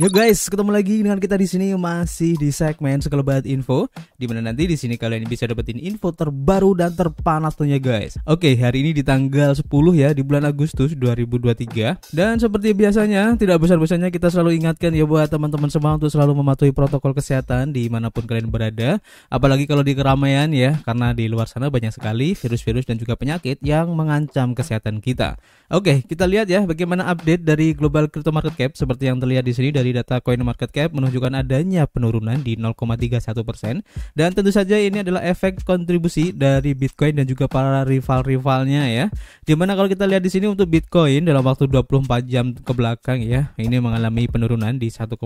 Yo guys, ketemu lagi dengan kita di sini masih di segmen sekelebat info di mana nanti di sini kalian bisa dapetin info terbaru dan terpanas tentunya guys. Oke, hari ini di tanggal 10 ya di bulan Agustus 2023 dan seperti biasanya tidak besar besarnya kita selalu ingatkan ya buat teman-teman semua untuk selalu mematuhi protokol kesehatan dimanapun kalian berada, apalagi kalau di keramaian ya karena di luar sana banyak sekali virus-virus dan juga penyakit yang mengancam kesehatan kita. Oke, kita lihat ya bagaimana update dari global crypto market cap seperti yang terlihat di sini dari data Market Cap menunjukkan adanya penurunan di 0,31 persen dan tentu saja ini adalah efek kontribusi dari Bitcoin dan juga para rival-rivalnya ya. Dimana kalau kita lihat di sini untuk Bitcoin dalam waktu 24 jam ke belakang ya, ini mengalami penurunan di 1,58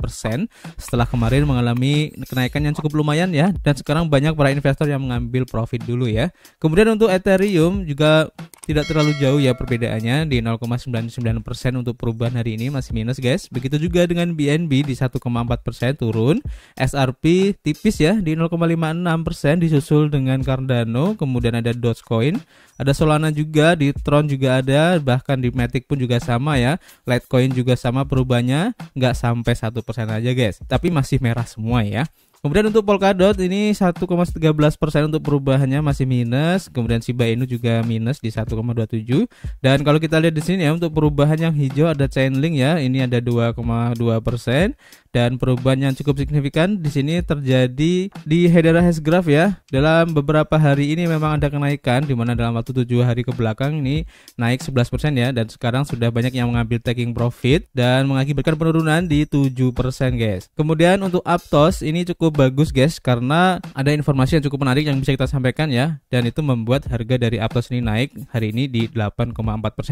persen setelah kemarin mengalami kenaikan yang cukup lumayan ya dan sekarang banyak para investor yang mengambil profit dulu ya. Kemudian untuk Ethereum juga tidak terlalu jauh ya perbedaannya di 0,99 persen untuk perubahan hari ini masih minus guys. Begitu juga dengan BNB di 1,4 persen turun, SRP tipis ya di 0,56 persen disusul dengan Cardano, kemudian ada Dogecoin, ada Solana juga, di Tron juga ada, bahkan di Matic pun juga sama ya, Litecoin juga sama perubahannya, nggak sampai satu persen aja guys, tapi masih merah semua ya. Kemudian untuk Polkadot ini 1,13 persen untuk perubahannya masih minus. Kemudian Shiba Inu juga minus di 1,27. Dan kalau kita lihat di sini ya untuk perubahan yang hijau ada Chainlink ya, ini ada 2,2 persen. Dan perubahan yang cukup signifikan di sini terjadi di Hedera Hashgraph ya. Dalam beberapa hari ini memang ada kenaikan di mana dalam waktu 7 hari ke belakang ini naik 11% ya dan sekarang sudah banyak yang mengambil taking profit dan mengakibatkan penurunan di 7% guys. Kemudian untuk Aptos ini cukup cukup bagus guys karena ada informasi yang cukup menarik yang bisa kita sampaikan ya dan itu membuat harga dari Aptos ini naik hari ini di 8,4%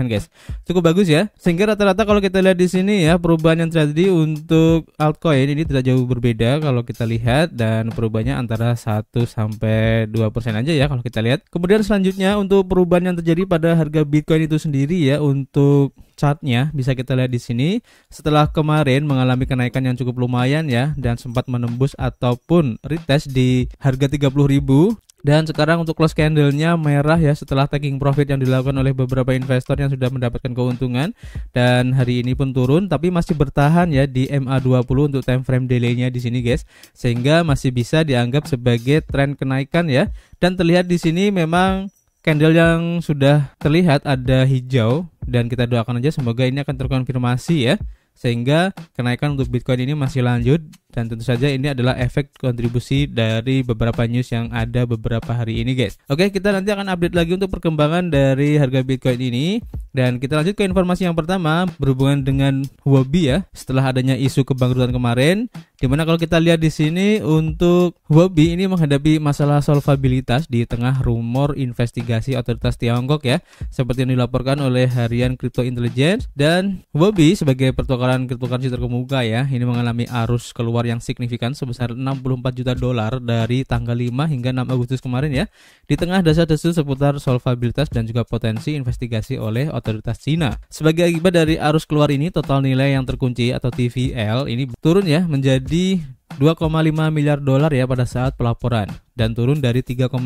guys. Cukup bagus ya. Sehingga rata-rata kalau kita lihat di sini ya perubahan yang terjadi untuk altcoin ini tidak jauh berbeda kalau kita lihat dan perubahannya antara 1 sampai 2% aja ya kalau kita lihat. Kemudian selanjutnya untuk perubahan yang terjadi pada harga Bitcoin itu sendiri ya untuk chartnya bisa kita lihat di sini setelah kemarin mengalami kenaikan yang cukup lumayan ya dan sempat menembus ataupun retest di harga 30.000 dan sekarang untuk close candlenya merah ya setelah taking profit yang dilakukan oleh beberapa investor yang sudah mendapatkan keuntungan dan hari ini pun turun tapi masih bertahan ya di MA20 untuk time frame delay-nya di sini guys sehingga masih bisa dianggap sebagai tren kenaikan ya dan terlihat di sini memang candle yang sudah terlihat ada hijau dan kita doakan aja semoga ini akan terkonfirmasi ya sehingga kenaikan untuk Bitcoin ini masih lanjut dan tentu saja ini adalah efek kontribusi dari beberapa news yang ada beberapa hari ini guys Oke kita nanti akan update lagi untuk perkembangan dari harga Bitcoin ini Dan kita lanjut ke informasi yang pertama berhubungan dengan Huobi ya Setelah adanya isu kebangkrutan kemarin Dimana kalau kita lihat di sini untuk Huobi ini menghadapi masalah solvabilitas di tengah rumor investigasi otoritas Tiongkok ya Seperti yang dilaporkan oleh harian Crypto Intelligence Dan Huobi sebagai pertukaran cryptocurrency terkemuka ya Ini mengalami arus keluar keluar yang signifikan sebesar 64 juta dolar dari tanggal 5 hingga 6 Agustus kemarin ya, di tengah dasar-dasar seputar solvabilitas dan juga potensi investigasi oleh otoritas Cina. Sebagai akibat dari arus keluar ini, total nilai yang terkunci atau TVL ini turun ya menjadi 2,5 miliar dolar ya pada saat pelaporan dan turun dari 3,09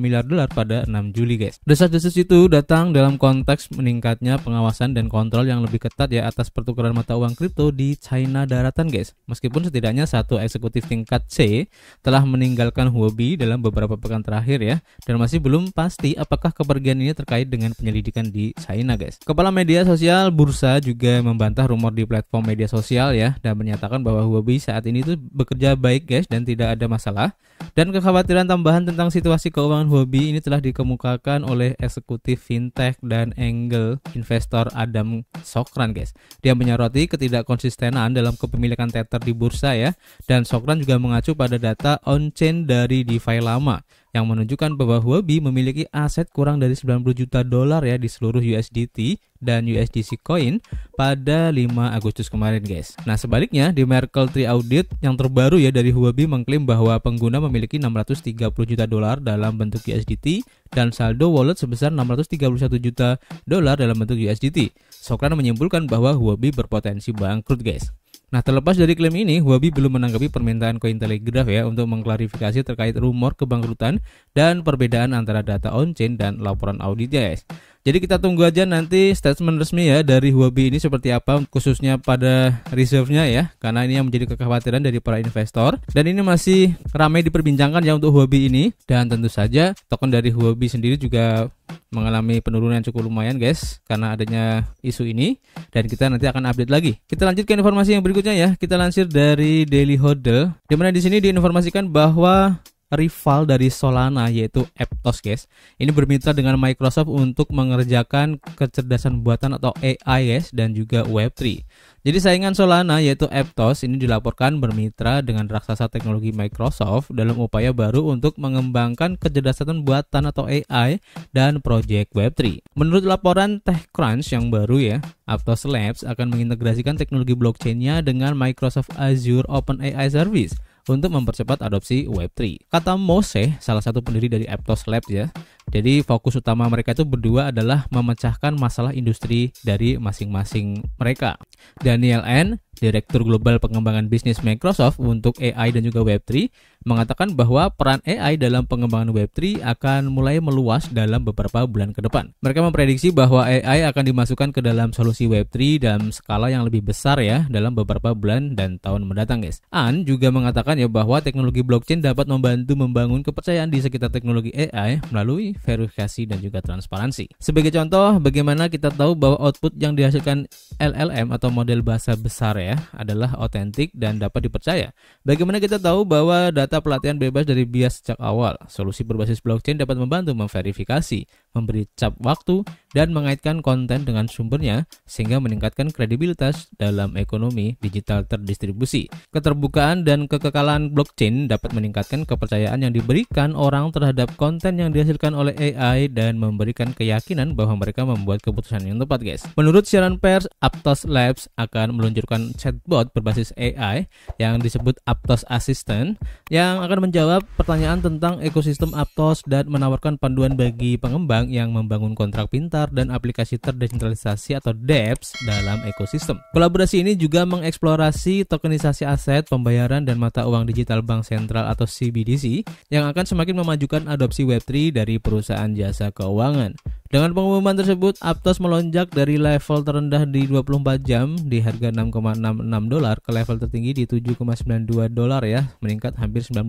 miliar dolar pada 6 Juli guys. Desas-desus itu datang dalam konteks meningkatnya pengawasan dan kontrol yang lebih ketat ya atas pertukaran mata uang kripto di China daratan guys. Meskipun setidaknya satu eksekutif tingkat C telah meninggalkan Huobi dalam beberapa pekan terakhir ya dan masih belum pasti apakah kepergian ini terkait dengan penyelidikan di China guys. Kepala media sosial Bursa juga membantah rumor di platform media sosial ya dan menyatakan bahwa Huobi saat ini itu bekerja baik guys dan tidak ada masalah dan kekhawatiran kekhawatiran tambahan tentang situasi keuangan hobi ini telah dikemukakan oleh eksekutif fintech dan angel investor Adam Sokran, guys. Dia menyoroti ketidakkonsistenan dalam kepemilikan Tether di bursa ya, dan Sokran juga mengacu pada data on-chain dari DeFi lama yang menunjukkan bahwa Huobi memiliki aset kurang dari 90 juta dolar ya di seluruh USDT dan USDC Coin pada 5 Agustus kemarin guys. Nah sebaliknya di Merkle Tree Audit yang terbaru ya dari Huobi mengklaim bahwa pengguna memiliki 630 juta dolar dalam bentuk USDT dan saldo wallet sebesar 631 juta dolar dalam bentuk USDT. Sokran menyimpulkan bahwa Huobi berpotensi bangkrut guys. Nah, terlepas dari klaim ini, Huobi belum menanggapi permintaan Cointelegraph ya untuk mengklarifikasi terkait rumor kebangkrutan dan perbedaan antara data on-chain dan laporan audit guys. Jadi kita tunggu aja nanti statement resmi ya dari Huobi ini seperti apa khususnya pada reserve-nya ya karena ini yang menjadi kekhawatiran dari para investor dan ini masih ramai diperbincangkan ya untuk Huobi ini dan tentu saja token dari Huobi sendiri juga mengalami penurunan cukup lumayan guys karena adanya isu ini dan kita nanti akan update lagi. Kita lanjutkan informasi yang berikutnya ya. Kita lansir dari Daily Hodl di mana di sini diinformasikan bahwa rival dari Solana yaitu Aptos guys. Ini bermitra dengan Microsoft untuk mengerjakan kecerdasan buatan atau AI guys dan juga Web3. Jadi saingan Solana yaitu Aptos ini dilaporkan bermitra dengan raksasa teknologi Microsoft dalam upaya baru untuk mengembangkan kecerdasan buatan atau AI dan project Web3. Menurut laporan TechCrunch yang baru ya, Aptos Labs akan mengintegrasikan teknologi blockchainnya dengan Microsoft Azure OpenAI Service untuk mempercepat adopsi Web3. Kata Mose, salah satu pendiri dari Aptos Labs ya, jadi fokus utama mereka itu berdua adalah memecahkan masalah industri dari masing-masing mereka. Daniel N Direktur Global Pengembangan Bisnis Microsoft untuk AI dan juga Web3, mengatakan bahwa peran AI dalam pengembangan Web3 akan mulai meluas dalam beberapa bulan ke depan. Mereka memprediksi bahwa AI akan dimasukkan ke dalam solusi Web3 dalam skala yang lebih besar ya dalam beberapa bulan dan tahun mendatang guys. An juga mengatakan ya bahwa teknologi blockchain dapat membantu membangun kepercayaan di sekitar teknologi AI melalui verifikasi dan juga transparansi. Sebagai contoh, bagaimana kita tahu bahwa output yang dihasilkan LLM atau model bahasa besar ya? ya adalah otentik dan dapat dipercaya. Bagaimana kita tahu bahwa data pelatihan bebas dari bias sejak awal? Solusi berbasis blockchain dapat membantu memverifikasi, memberi cap waktu, dan mengaitkan konten dengan sumbernya sehingga meningkatkan kredibilitas dalam ekonomi digital terdistribusi. Keterbukaan dan kekekalan blockchain dapat meningkatkan kepercayaan yang diberikan orang terhadap konten yang dihasilkan oleh AI dan memberikan keyakinan bahwa mereka membuat keputusan yang tepat, guys. Menurut siaran pers, Aptos Labs akan meluncurkan chatbot berbasis AI yang disebut Aptos Assistant yang akan menjawab pertanyaan tentang ekosistem Aptos dan menawarkan panduan bagi pengembang yang membangun kontrak pintar pasar dan aplikasi terdesentralisasi atau DEPS dalam ekosistem. Kolaborasi ini juga mengeksplorasi tokenisasi aset, pembayaran, dan mata uang digital bank sentral atau CBDC yang akan semakin memajukan adopsi Web3 dari perusahaan jasa keuangan. Dengan pengumuman tersebut, Aptos melonjak dari level terendah di 24 jam di harga 6,66 dolar ke level tertinggi di 7,92 dolar ya, meningkat hampir 19%.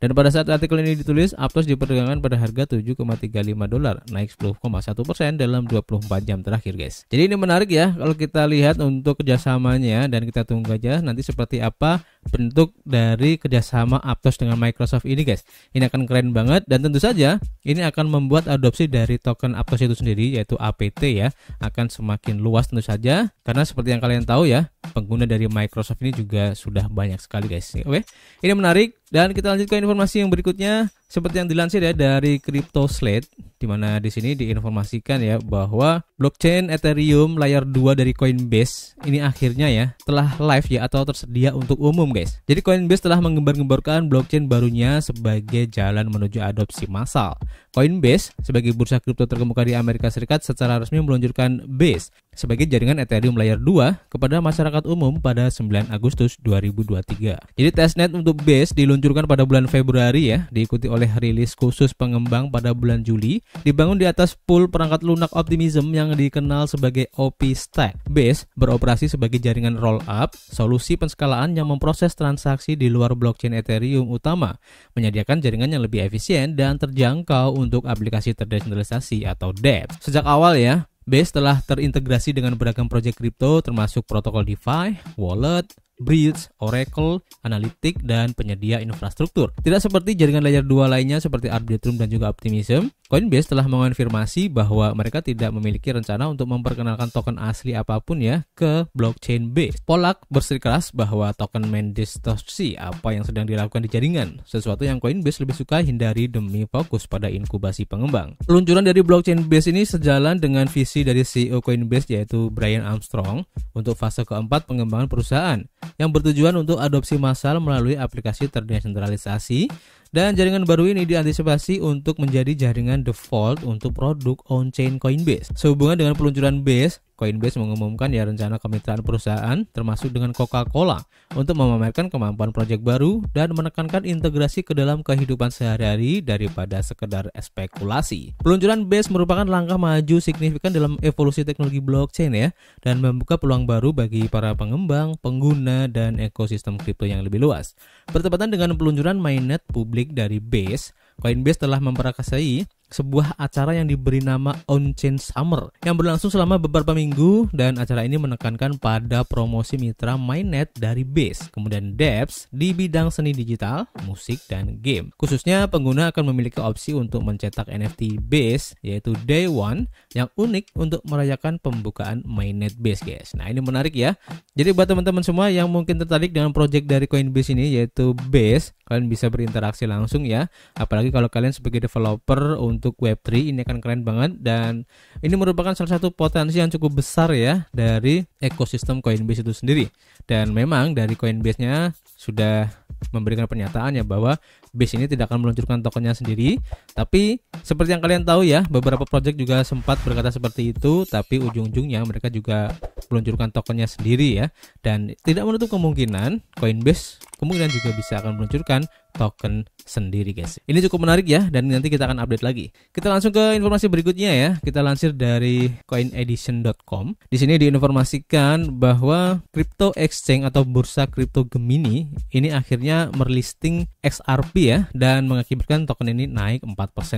Dan pada saat artikel ini ditulis, Aptos diperdagangkan pada harga 7,35 dolar, naik 10,1% dalam 24 jam terakhir guys. Jadi ini menarik ya kalau kita lihat untuk kerjasamanya dan kita tunggu aja nanti seperti apa bentuk dari kerjasama Aptos dengan Microsoft ini guys ini akan keren banget dan tentu saja ini akan membuat adopsi dari token Aptos itu sendiri yaitu APT ya akan semakin luas tentu saja karena seperti yang kalian tahu ya pengguna dari Microsoft ini juga sudah banyak sekali guys oke ini menarik dan kita lanjut ke informasi yang berikutnya seperti yang dilansir ya dari Crypto Slate di mana di sini diinformasikan ya bahwa blockchain Ethereum layar 2 dari Coinbase ini akhirnya ya telah live ya atau tersedia untuk umum guys. Jadi Coinbase telah menggembar-gemborkan blockchain barunya sebagai jalan menuju adopsi massal. Coinbase sebagai bursa kripto terkemuka di Amerika Serikat secara resmi meluncurkan Base sebagai jaringan Ethereum layar 2 kepada masyarakat umum pada 9 Agustus 2023. Jadi testnet untuk Base diluncurkan diluncurkan pada bulan Februari ya, diikuti oleh rilis khusus pengembang pada bulan Juli, dibangun di atas pool perangkat lunak Optimism yang dikenal sebagai OP Stack. Base beroperasi sebagai jaringan roll-up, solusi penskalaan yang memproses transaksi di luar blockchain Ethereum utama, menyediakan jaringan yang lebih efisien dan terjangkau untuk aplikasi terdesentralisasi atau DeFi Sejak awal ya, Base telah terintegrasi dengan beragam proyek kripto termasuk protokol DeFi, wallet, Bridge, Oracle, Analytics, dan penyedia infrastruktur. Tidak seperti jaringan layar dua lainnya seperti Arbitrum dan juga Optimism, Coinbase telah mengonfirmasi bahwa mereka tidak memiliki rencana untuk memperkenalkan token asli apapun ya ke blockchain B. Polak bersikeras bahwa token mendistorsi apa yang sedang dilakukan di jaringan, sesuatu yang Coinbase lebih suka hindari demi fokus pada inkubasi pengembang. Peluncuran dari blockchain base ini sejalan dengan visi dari CEO Coinbase yaitu Brian Armstrong untuk fase keempat pengembangan perusahaan yang bertujuan untuk adopsi massal melalui aplikasi terdesentralisasi dan jaringan baru ini diantisipasi untuk menjadi jaringan default untuk produk on-chain Coinbase. Sehubungan dengan peluncuran Base, Coinbase mengumumkan ya rencana kemitraan perusahaan termasuk dengan Coca-Cola untuk memamerkan kemampuan proyek baru dan menekankan integrasi ke dalam kehidupan sehari-hari daripada sekedar spekulasi. Peluncuran Base merupakan langkah maju signifikan dalam evolusi teknologi blockchain ya dan membuka peluang baru bagi para pengembang, pengguna dan ekosistem kripto yang lebih luas. Bertepatan dengan peluncuran mainnet publik dari Base, Coinbase telah memperakasai sebuah acara yang diberi nama On-Chain Summer yang berlangsung selama beberapa minggu dan acara ini menekankan pada promosi mitra mainnet dari Base, kemudian Devs di bidang seni digital, musik, dan game. Khususnya pengguna akan memiliki opsi untuk mencetak NFT Base yaitu Day One yang unik untuk merayakan pembukaan mainnet Base guys. Nah ini menarik ya. Jadi buat teman-teman semua yang mungkin tertarik dengan project dari Coinbase ini yaitu Base, kalian bisa berinteraksi langsung ya. Apalagi kalau kalian sebagai developer untuk Web3 ini akan keren banget dan ini merupakan salah satu potensi yang cukup besar ya dari ekosistem Coinbase itu sendiri. Dan memang dari Coinbase-nya sudah memberikan pernyataan ya bahwa Base ini tidak akan meluncurkan tokennya sendiri, tapi seperti yang kalian tahu ya, beberapa project juga sempat berkata seperti itu, tapi ujung-ujungnya mereka juga meluncurkan tokennya sendiri ya dan tidak menutup kemungkinan Coinbase kemungkinan juga bisa akan meluncurkan token sendiri guys. Ini cukup menarik ya dan nanti kita akan update lagi. Kita langsung ke informasi berikutnya ya. Kita lansir dari coinedition.com. Di sini diinformasikan bahwa crypto exchange atau bursa crypto Gemini ini akhirnya merlisting XRP ya dan mengakibatkan token ini naik 4%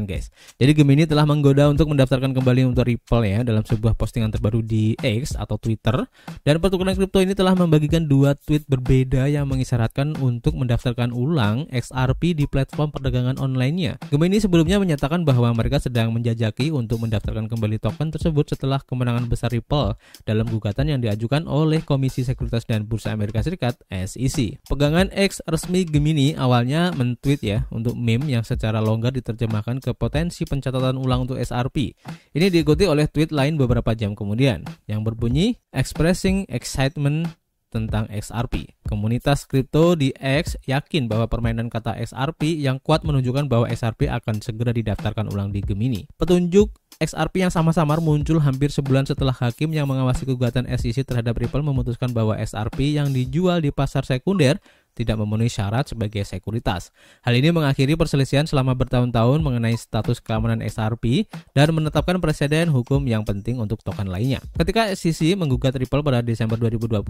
guys. Jadi Gemini telah menggoda untuk mendaftarkan kembali untuk Ripple ya dalam sebuah postingan terbaru di X atau Twitter Twitter. Dan pertukaran kripto ini telah membagikan dua tweet berbeda yang mengisyaratkan untuk mendaftarkan ulang XRP di platform perdagangan online-nya. Gemini sebelumnya menyatakan bahwa mereka sedang menjajaki untuk mendaftarkan kembali token tersebut setelah kemenangan besar Ripple dalam gugatan yang diajukan oleh Komisi Sekuritas dan Bursa Amerika Serikat SEC. Pegangan X resmi Gemini awalnya mentweet ya untuk meme yang secara longgar diterjemahkan ke potensi pencatatan ulang untuk SRP. Ini diikuti oleh tweet lain beberapa jam kemudian yang berbunyi Expressing excitement tentang XRP. Komunitas kripto di X yakin bahwa permainan kata XRP yang kuat menunjukkan bahwa XRP akan segera didaftarkan ulang di Gemini. Petunjuk XRP yang sama-samar muncul hampir sebulan setelah hakim yang mengawasi gugatan SEC terhadap Ripple memutuskan bahwa XRP yang dijual di pasar sekunder tidak memenuhi syarat sebagai sekuritas. Hal ini mengakhiri perselisihan selama bertahun-tahun mengenai status keamanan SRP dan menetapkan presiden hukum yang penting untuk token lainnya. Ketika SEC menggugat Ripple pada Desember 2020,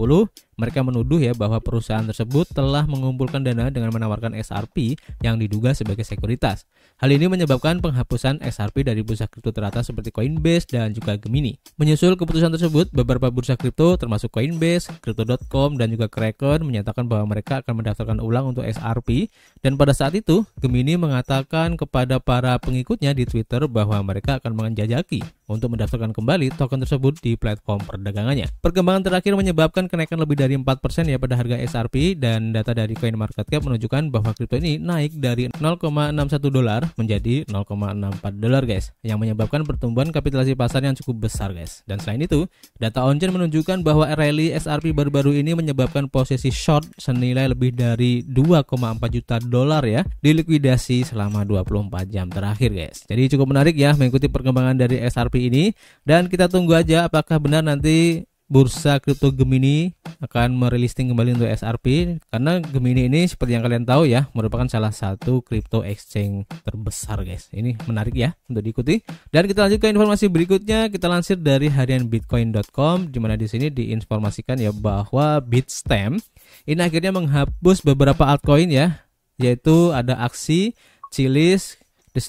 mereka menuduh ya bahwa perusahaan tersebut telah mengumpulkan dana dengan menawarkan SRP yang diduga sebagai sekuritas. Hal ini menyebabkan penghapusan SRP dari bursa kripto teratas seperti Coinbase dan juga Gemini. Menyusul keputusan tersebut, beberapa bursa kripto termasuk Coinbase, crypto.com dan juga Kraken menyatakan bahwa mereka akan mendaftarkan ulang untuk SRP dan pada saat itu Gemini mengatakan kepada para pengikutnya di Twitter bahwa mereka akan menjajaki untuk mendaftarkan kembali token tersebut di platform perdagangannya. Perkembangan terakhir menyebabkan kenaikan lebih dari 4% ya pada harga SRP dan data dari CoinMarketCap menunjukkan bahwa kripto ini naik dari 0,61 dolar menjadi 0,64 dolar guys, yang menyebabkan pertumbuhan kapitalisasi pasar yang cukup besar guys. Dan selain itu, data onchain menunjukkan bahwa rally SRP baru-baru ini menyebabkan posisi short senilai lebih dari 2,4 juta dolar ya dilikuidasi selama 24 jam terakhir guys. Jadi cukup menarik ya mengikuti perkembangan dari SRP seperti ini dan kita tunggu aja apakah benar nanti bursa kripto Gemini akan merelisting kembali untuk SRP karena Gemini ini seperti yang kalian tahu ya merupakan salah satu kripto exchange terbesar guys ini menarik ya untuk diikuti dan kita lanjut ke informasi berikutnya kita lansir dari harian bitcoin.com dimana di sini diinformasikan ya bahwa Bitstamp ini akhirnya menghapus beberapa altcoin ya yaitu ada aksi Cilis, di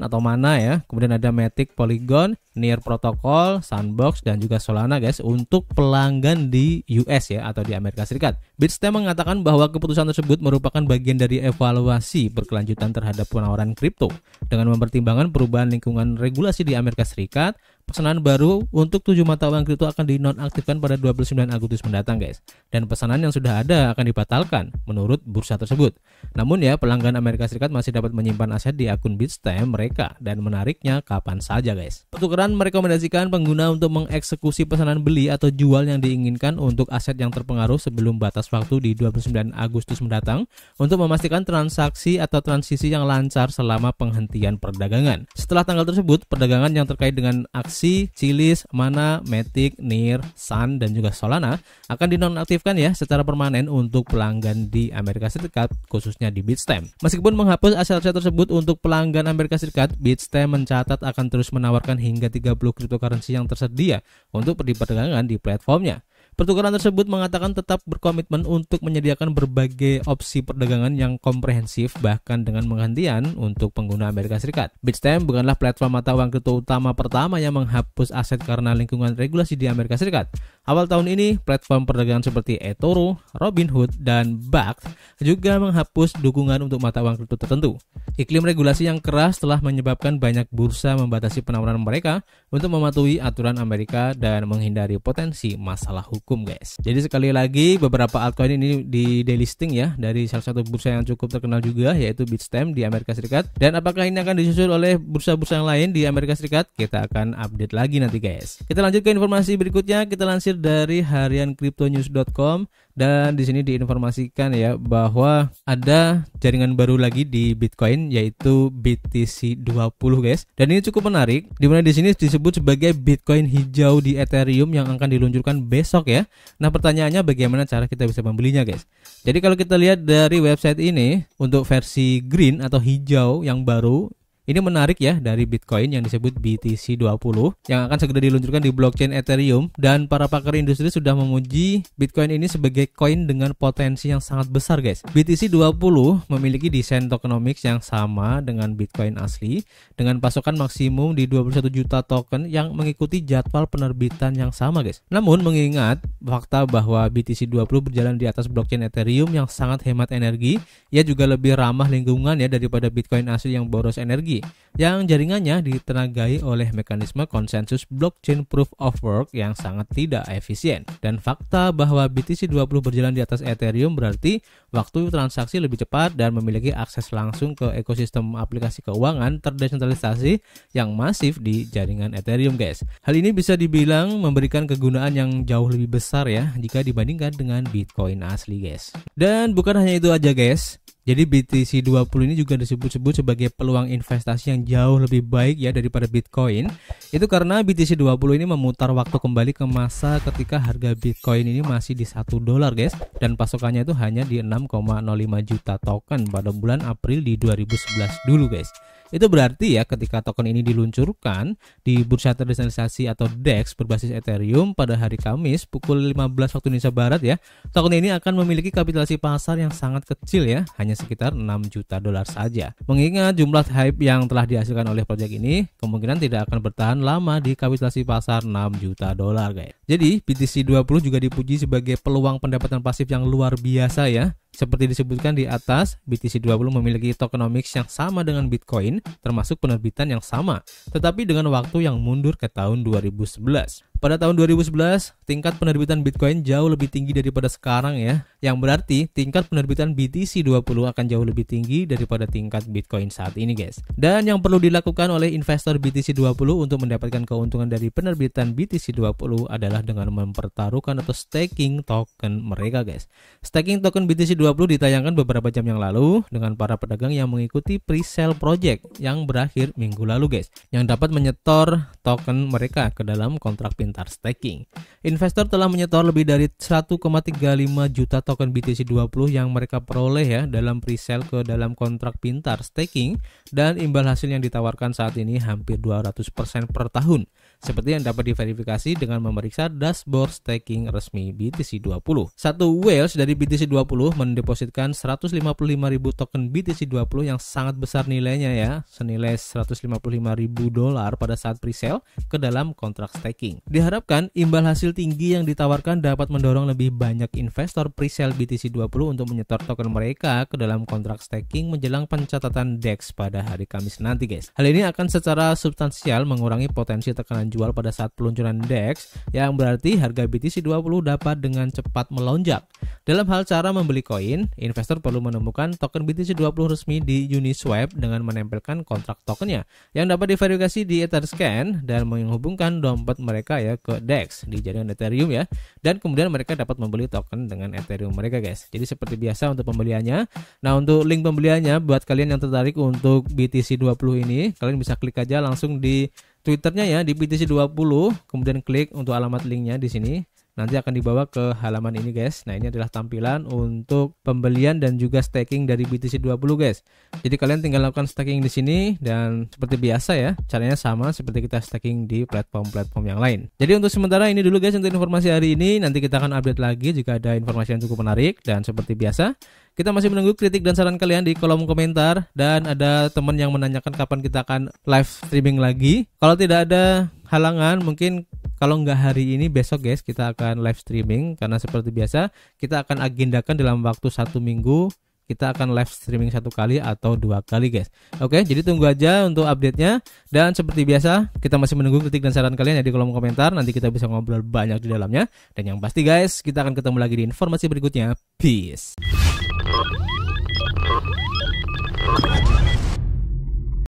atau mana ya. Kemudian ada Matic Polygon. Near Protocol, Sandbox, dan juga Solana guys untuk pelanggan di US ya atau di Amerika Serikat. Bitstamp mengatakan bahwa keputusan tersebut merupakan bagian dari evaluasi berkelanjutan terhadap penawaran kripto dengan mempertimbangkan perubahan lingkungan regulasi di Amerika Serikat, pesanan baru untuk tujuh mata uang kripto akan dinonaktifkan pada 29 Agustus mendatang guys dan pesanan yang sudah ada akan dibatalkan menurut bursa tersebut namun ya pelanggan Amerika Serikat masih dapat menyimpan aset di akun Bitstamp mereka dan menariknya kapan saja guys Untuk peraturan merekomendasikan pengguna untuk mengeksekusi pesanan beli atau jual yang diinginkan untuk aset yang terpengaruh sebelum batas waktu di 29 Agustus mendatang untuk memastikan transaksi atau transisi yang lancar selama penghentian perdagangan. Setelah tanggal tersebut, perdagangan yang terkait dengan aksi Cilis, Mana, Metik, Nir, Sun, dan juga Solana akan dinonaktifkan ya secara permanen untuk pelanggan di Amerika Serikat, khususnya di Bitstamp. Meskipun menghapus aset-aset tersebut untuk pelanggan Amerika Serikat, Bitstamp mencatat akan terus menawarkan hingga 30 cryptocurrency yang tersedia untuk diperdagangkan di platformnya. Pertukaran tersebut mengatakan tetap berkomitmen untuk menyediakan berbagai opsi perdagangan yang komprehensif bahkan dengan menghentian untuk pengguna Amerika Serikat. Bitstamp bukanlah platform mata uang kripto utama pertama yang menghapus aset karena lingkungan regulasi di Amerika Serikat. Awal tahun ini, platform perdagangan seperti eToro, Robinhood, dan Bax juga menghapus dukungan untuk mata uang kripto tertentu. Iklim regulasi yang keras telah menyebabkan banyak bursa membatasi penawaran mereka untuk mematuhi aturan Amerika dan menghindari potensi masalah hukum, guys. Jadi sekali lagi, beberapa altcoin ini di delisting ya dari salah satu bursa yang cukup terkenal juga yaitu Bitstamp di Amerika Serikat. Dan apakah ini akan disusul oleh bursa-bursa yang lain di Amerika Serikat? Kita akan update lagi nanti, guys. Kita lanjut ke informasi berikutnya. Kita lansir dari hariankriptonews.com dan di sini diinformasikan ya bahwa ada jaringan baru lagi di Bitcoin yaitu BTC20 guys. Dan ini cukup menarik di mana di sini disebut sebagai Bitcoin hijau di Ethereum yang akan diluncurkan besok ya. Nah, pertanyaannya bagaimana cara kita bisa membelinya guys? Jadi kalau kita lihat dari website ini untuk versi green atau hijau yang baru ini menarik ya dari Bitcoin yang disebut BTC20 yang akan segera diluncurkan di blockchain Ethereum dan para pakar industri sudah memuji Bitcoin ini sebagai koin dengan potensi yang sangat besar guys. BTC20 memiliki desain tokenomics yang sama dengan Bitcoin asli dengan pasokan maksimum di 21 juta token yang mengikuti jadwal penerbitan yang sama guys. Namun mengingat fakta bahwa BTC20 berjalan di atas blockchain Ethereum yang sangat hemat energi, ia juga lebih ramah lingkungan ya daripada Bitcoin asli yang boros energi yang jaringannya ditenagai oleh mekanisme konsensus blockchain proof of work yang sangat tidak efisien. Dan fakta bahwa BTC 20 berjalan di atas Ethereum berarti waktu transaksi lebih cepat dan memiliki akses langsung ke ekosistem aplikasi keuangan terdesentralisasi yang masif di jaringan Ethereum, guys. Hal ini bisa dibilang memberikan kegunaan yang jauh lebih besar ya jika dibandingkan dengan Bitcoin asli, guys. Dan bukan hanya itu aja, guys. Jadi BTC 20 ini juga disebut-sebut sebagai peluang investasi yang jauh lebih baik ya daripada Bitcoin. Itu karena BTC 20 ini memutar waktu kembali ke masa ketika harga Bitcoin ini masih di 1 dolar guys dan pasokannya itu hanya di 6,05 juta token pada bulan April di 2011 dulu guys. Itu berarti ya ketika token ini diluncurkan di bursa terdesentralisasi atau DEX berbasis Ethereum pada hari Kamis pukul 15 waktu Indonesia Barat ya, token ini akan memiliki kapitalisasi pasar yang sangat kecil ya, hanya sekitar 6 juta dolar saja. Mengingat jumlah hype yang telah dihasilkan oleh proyek ini kemungkinan tidak akan bertahan lama di kapitalisasi pasar 6 juta dolar guys. Jadi BTC 20 juga dipuji sebagai peluang pendapatan pasif yang luar biasa ya. Seperti disebutkan di atas, BTC20 memiliki tokenomics yang sama dengan Bitcoin termasuk penerbitan yang sama, tetapi dengan waktu yang mundur ke tahun 2011. Pada tahun 2011, tingkat penerbitan Bitcoin jauh lebih tinggi daripada sekarang ya, yang berarti tingkat penerbitan BTC 20 akan jauh lebih tinggi daripada tingkat Bitcoin saat ini, guys. Dan yang perlu dilakukan oleh investor BTC 20 untuk mendapatkan keuntungan dari penerbitan BTC 20 adalah dengan mempertaruhkan atau staking token mereka, guys. Staking token BTC 20 ditayangkan beberapa jam yang lalu dengan para pedagang yang mengikuti pre-sale project yang berakhir minggu lalu, guys, yang dapat menyetor token mereka ke dalam kontrak pin. Pintar staking. Investor telah menyetor lebih dari 1,35 juta token BTC 20 yang mereka peroleh ya dalam presale ke dalam kontrak pintar staking dan imbal hasil yang ditawarkan saat ini hampir 200% per tahun seperti yang dapat diverifikasi dengan memeriksa dashboard staking resmi BTC20. Satu whales dari BTC20 mendepositkan 155.000 token BTC20 yang sangat besar nilainya ya, senilai 155.000 dolar pada saat presale ke dalam kontrak staking. Diharapkan imbal hasil tinggi yang ditawarkan dapat mendorong lebih banyak investor presale BTC20 untuk menyetor token mereka ke dalam kontrak staking menjelang pencatatan DEX pada hari Kamis nanti guys. Hal ini akan secara substansial mengurangi potensi tekanan jual pada saat peluncuran DEX yang berarti harga BTC20 dapat dengan cepat melonjak. Dalam hal cara membeli koin, investor perlu menemukan token BTC20 resmi di Uniswap dengan menempelkan kontrak tokennya yang dapat diverifikasi di Etherscan dan menghubungkan dompet mereka ya ke DEX di jaringan Ethereum ya. Dan kemudian mereka dapat membeli token dengan Ethereum mereka guys. Jadi seperti biasa untuk pembeliannya. Nah, untuk link pembeliannya buat kalian yang tertarik untuk BTC20 ini, kalian bisa klik aja langsung di Twitternya ya di PTC20, kemudian klik untuk alamat linknya di sini nanti akan dibawa ke halaman ini guys nah ini adalah tampilan untuk pembelian dan juga staking dari BTC20 guys jadi kalian tinggal lakukan staking di sini dan seperti biasa ya caranya sama seperti kita staking di platform-platform yang lain jadi untuk sementara ini dulu guys untuk informasi hari ini nanti kita akan update lagi jika ada informasi yang cukup menarik dan seperti biasa kita masih menunggu kritik dan saran kalian di kolom komentar dan ada teman yang menanyakan kapan kita akan live streaming lagi kalau tidak ada halangan mungkin kalau nggak hari ini besok guys kita akan live streaming karena seperti biasa kita akan agendakan dalam waktu satu minggu kita akan live streaming satu kali atau dua kali guys oke jadi tunggu aja untuk update nya dan seperti biasa kita masih menunggu kritik dan saran kalian ya di kolom komentar nanti kita bisa ngobrol banyak di dalamnya dan yang pasti guys kita akan ketemu lagi di informasi berikutnya peace